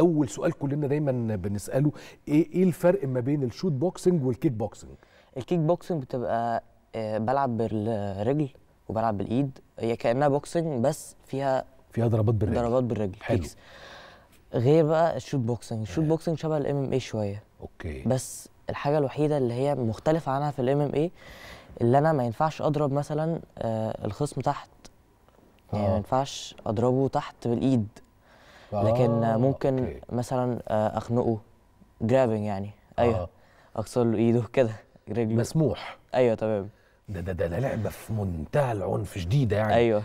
اول سؤال كلنا دايما بنساله ايه ايه الفرق ما بين الشوت بوكسنج والكيك بوكسنج الكيك بوكسنج بتبقى آه، بلعب بالرجل وبلعب بالايد هي كانها بوكسنج بس فيها فيها ضربات بالرجل ضربات بالرجل حلو كيكس. غير بقى الشوت بوكسنج الشوت آه. بوكسنج شبه الام ام اي شويه اوكي بس الحاجه الوحيده اللي هي مختلفه عنها في الام ام اي اللي انا ما ينفعش اضرب مثلا آه الخصم تحت يعني آه. ما ينفعش اضربه تحت بالايد لكن آه ممكن أوكي. مثلا آه، اخنقه جرابنج يعني ايوه آه. اكسر له ايده كده رجله مسموح ايوه تمام ده ده ده لعبه في منتهى العنف شديده يعني ايوه